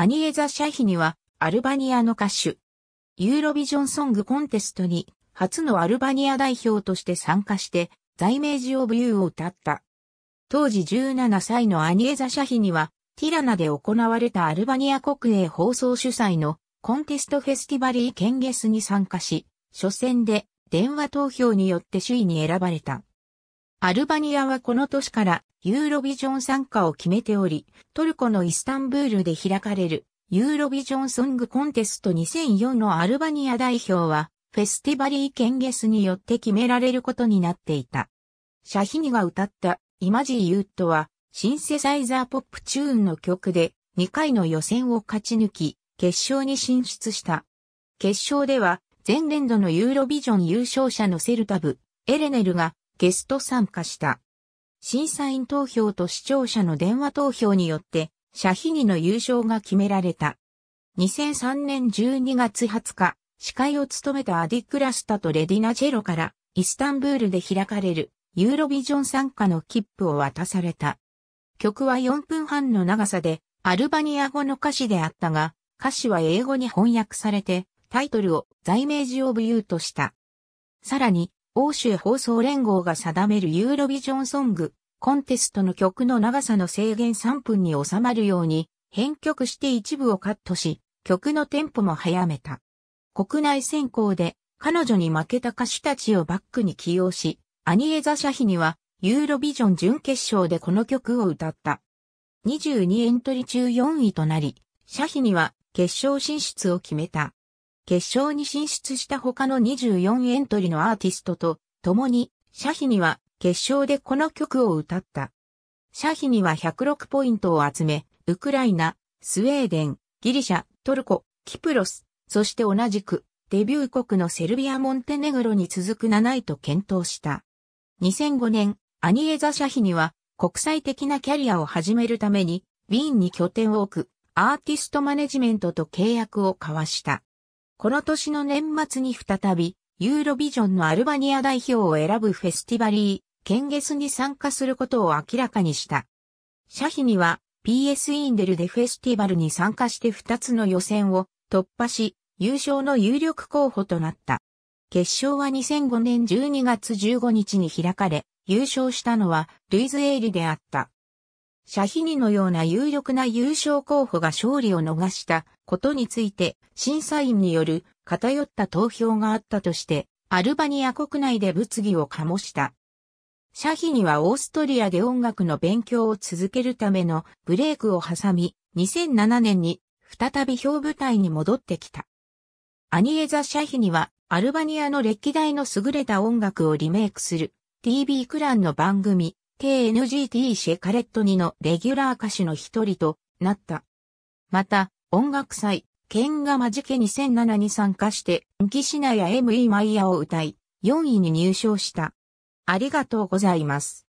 アニエザ・シャヒニは、アルバニアの歌手。ユーロビジョンソングコンテストに、初のアルバニア代表として参加して、在名ジオブユーを歌った。当時17歳のアニエザ・シャヒニは、ティラナで行われたアルバニア国営放送主催のコンテストフェスティバリー・ケンゲスに参加し、初戦で電話投票によって首位に選ばれた。アルバニアはこの年からユーロビジョン参加を決めており、トルコのイスタンブールで開かれるユーロビジョンソングコンテスト2004のアルバニア代表は、フェスティバリー・ケンゲスによって決められることになっていた。シャヒニが歌ったイマジー・ユートは、シンセサイザーポップチューンの曲で2回の予選を勝ち抜き、決勝に進出した。決勝では、前年度のユーロビジョン優勝者のセルタブ、エレネルがゲスト参加した。審査員投票と視聴者の電話投票によって、シャヒニの優勝が決められた。2003年12月20日、司会を務めたアディ・クラスタとレディナ・ジェロから、イスタンブールで開かれる、ユーロビジョン参加の切符を渡された。曲は4分半の長さで、アルバニア語の歌詞であったが、歌詞は英語に翻訳されて、タイトルを、在名ジオブユーとした。さらに、欧州放送連合が定めるユーロビジョンソング、コンテストの曲の長さの制限3分に収まるように、編曲して一部をカットし、曲のテンポも早めた。国内選考で彼女に負けた歌手たちをバックに起用し、アニエザ・シャヒにはユーロビジョン準決勝でこの曲を歌った。22エントリー中4位となり、シャヒには決勝進出を決めた。決勝に進出した他の24エントリーのアーティストと共に、シャヒには決勝でこの曲を歌った。シャヒには106ポイントを集め、ウクライナ、スウェーデン、ギリシャ、トルコ、キプロス、そして同じくデビュー国のセルビア・モンテネグロに続く7位と検討した。2005年、アニエザ・シャヒには国際的なキャリアを始めるために、ウィーンに拠点を置くアーティストマネジメントと契約を交わした。この年の年末に再び、ユーロビジョンのアルバニア代表を選ぶフェスティバリー、ケンゲスに参加することを明らかにした。シャヒには PS インデルでフェスティバルに参加して2つの予選を突破し、優勝の有力候補となった。決勝は2005年12月15日に開かれ、優勝したのはルイズ・エイリであった。シャヒニのような有力な優勝候補が勝利を逃したことについて、審査員による偏った投票があったとして、アルバニア国内で物議を醸した。シャヒニはオーストリアで音楽の勉強を続けるためのブレイクを挟み、2007年に再び表舞台に戻ってきた。アニエザ・シャヒニはアルバニアの歴代の優れた音楽をリメイクする TV クランの番組 KNGT シェカレット2のレギュラー歌手の一人となった。また、音楽祭、ケンガマジケ2007に参加して、キシナや M.E. マイヤを歌い、4位に入賞した。ありがとうございます。